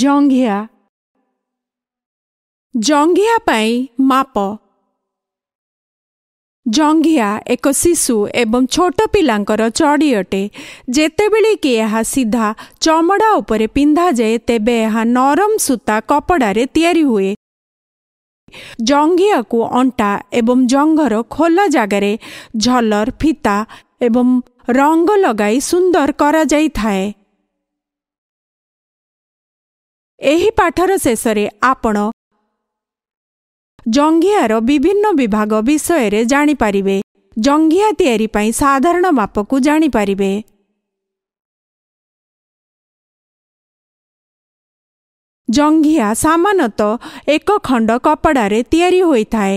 ଜଙ୍ଘିଆ ଜଙ୍ଘିଆ ପାଇଁ ମାପ ଜଙ୍ଘିଆ ଏକ ଶିଶୁ ଏବଂ ଛୋଟ ପିଲାଙ୍କର ଚଢ଼ି ଅଟେ ଯେତେବେଳେ କି ଏହା ସିଧା ଚମଡ଼ା ଉପରେ ପିନ୍ଧାଯାଏ ତେବେ ଏହା ନରମ ସୂତା କପଡ଼ାରେ ତିଆରି ହୁଏ ଜଙ୍ଘିଆକୁ ଅଣ୍ଟା ଏବଂ ଜଙ୍ଘର ଖୋଲା ଜାଗାରେ ଝଲର ଫିତା ଏବଂ ରଙ୍ଗ ଲଗାଇ ସୁନ୍ଦର କରାଯାଇଥାଏ ଏହି ପାଠର ଶେଷରେ ଆପଣ ଜଙ୍ଘିଆର ବିଭିନ୍ନ ବିଭାଗ ବିଷୟରେ ଜାଣିପାରିବେ ଜଙ୍ଘିଆ ତିଆରି ପାଇଁ ସାଧାରଣ ମାପକୁ ଜାଣିପାରିବେ ଜଙ୍ଘିଆ ସାମାନ୍ୟତଃ ଏକ ଖଣ୍ଡ କପଡ଼ାରେ ତିଆରି ହୋଇଥାଏ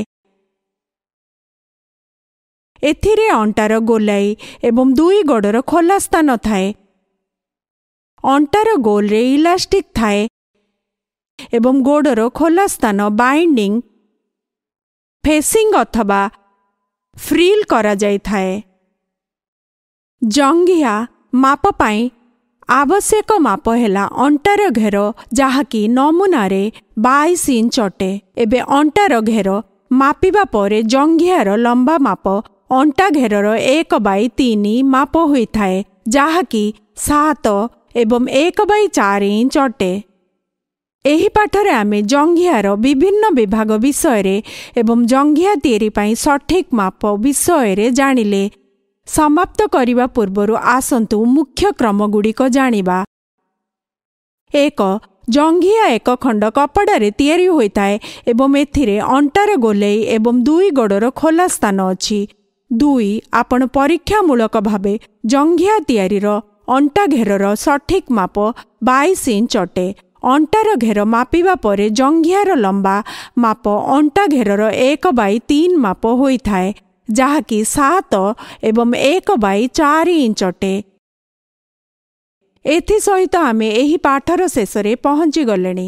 ଏଥିରେ ଅଣ୍ଟାର ଗୋଲାଇ ଏବଂ ଦୁଇ ଗୋଡ଼ର ଖୋଲା ସ୍ଥାନ ଥାଏ ଅଣ୍ଟାର ଗୋଲରେ ଇଲାଷ୍ଟିକ୍ ଥାଏ ଏବଂ ଗୋଡ଼ର ଖୋଲା ସ୍ଥାନ ବାଇଣ୍ଡିଂ ଫେସିଂ ଅଥବା ଫ୍ରିଲ୍ କରାଯାଇଥାଏ ଜଙ୍ଗିଆ ମାପ ପାଇଁ ଆବଶ୍ୟକ ମାପ ହେଲା ଅଣ୍ଟାର ଘେର ଯାହାକି ନମୁନାରେ ବାଇଶ ଇଞ୍ଚ ଅଟେ ଏବେ ଅଣ୍ଟାର ଘେର ମାପିବା ପରେ ଜଙ୍ଘିଆର ଲମ୍ବା ମାପ ଅଣ୍ଟା ଘେରର ଏକ ବାଇ ତିନି ମାପ ହୋଇଥାଏ ଯାହାକି ସାତ ଏବଂ ଏକ ବାଇ ଚାରି ଇଞ୍ଚ ଅଟେ ଏହି ପାଠରେ ଆମେ ଜଙ୍ଘିଆର ବିଭିନ୍ନ ବିଭାଗ ବିଷୟରେ ଏବଂ ଜଙ୍ଘିଆ ତିଆରି ପାଇଁ ସଠିକ୍ ମାପ ବିଷୟରେ ଜାଣିଲେ ସମାପ୍ତ କରିବା ପୂର୍ବରୁ ଆସନ୍ତୁ ମୁଖ୍ୟ କ୍ରମଗୁଡ଼ିକ ଜାଣିବା ଏକ ଜଙ୍ଘିଆ ଏକ ଖଣ୍ଡ କପଡ଼ାରେ ତିଆରି ହୋଇଥାଏ ଏବଂ ଏଥିରେ ଅଣ୍ଟାର ଗୋଲେଇ ଏବଂ ଦୁଇ ଗୋଡ଼ର ଖୋଲା ସ୍ଥାନ ଅଛି ଦୁଇ ଆପଣ ପରୀକ୍ଷାମୂଳକ ଭାବେ ଜଙ୍ଘିଆ ତିଆରିର ଅଣ୍ଟା ଘେରର ସଠିକ୍ ମାପ ବାଇଶ ଇଞ୍ଚ ଅଟେ ଅଣ୍ଟାର ଘେର ମାପିବା ପରେ ଜଙ୍ଘିଆର ଲମ୍ବା ମାପ ଅଣ୍ଟା ଘେରର ଏକ ବାଇ ତିନି ମାପ ହୋଇଥାଏ ଯାହାକି ସାତ ଏବଂ ଏକ ବାଇ ଚାରି ଇଞ୍ଚ ଅଟେ ଏଥିସହିତ ଆମେ ଏହି ପାଠର ଶେଷରେ ପହଞ୍ଚିଗଲେଣି